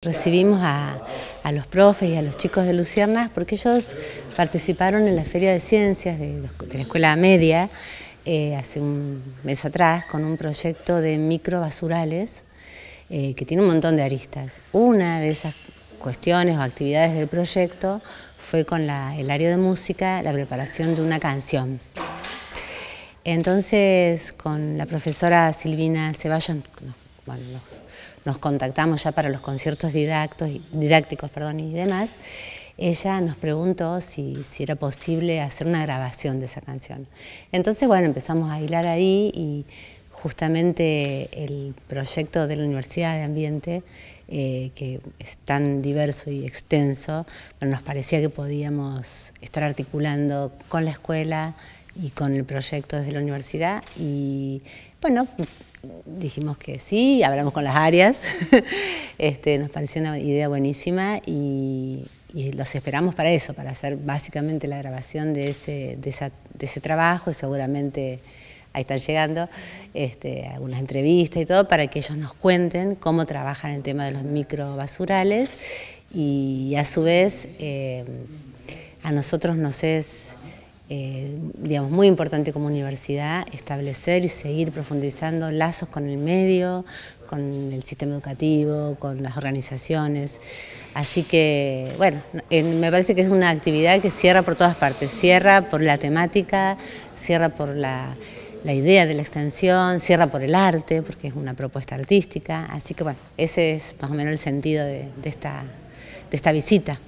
Recibimos a, los profes y a los chicos de Luciernas porque ellos participaron en la Feria de Ciencias de, la Escuela Media eh, hace un mes atrás con un proyecto de microbasurales eh, que tiene un montón de aristas. Una de esas cuestiones o actividades del proyecto fue con la, el área de música, la preparación de una canción. Entonces, con la profesora Silvina Ceballos, nos, contactamos ya para los conciertos didácticos perdón, y demás, ella nos preguntó si, era posible hacer una grabación de esa canción. Entonces, bueno, empezamos a hilar ahí y justamente el proyecto de la Universidad de Ambiente, eh, que es tan diverso y extenso, nos parecía que podíamos estar articulando con la escuela, y con el proyecto desde la universidad y bueno, dijimos que sí, hablamos con las áreas, este, nos pareció una idea buenísima y, los esperamos para eso, para hacer básicamente la grabación de ese, de, ese trabajo y seguramente ahí están llegando este, algunas entrevistas y todo para que ellos nos cuenten cómo trabajan el tema de los microbasurales y, y a su vez eh, a nosotros nos es eh, digamos, muy importante como universidad establecer y seguir profundizando lazos con el medio, con el sistema educativo, con las organizaciones. Así que, bueno, me parece que es una actividad que cierra por todas partes, cierra por la temática, cierra por la, idea de la extensión, cierra por el arte, porque es una propuesta artística. Así que, bueno, ese es más o menos el sentido de, de, esta, de esta visita.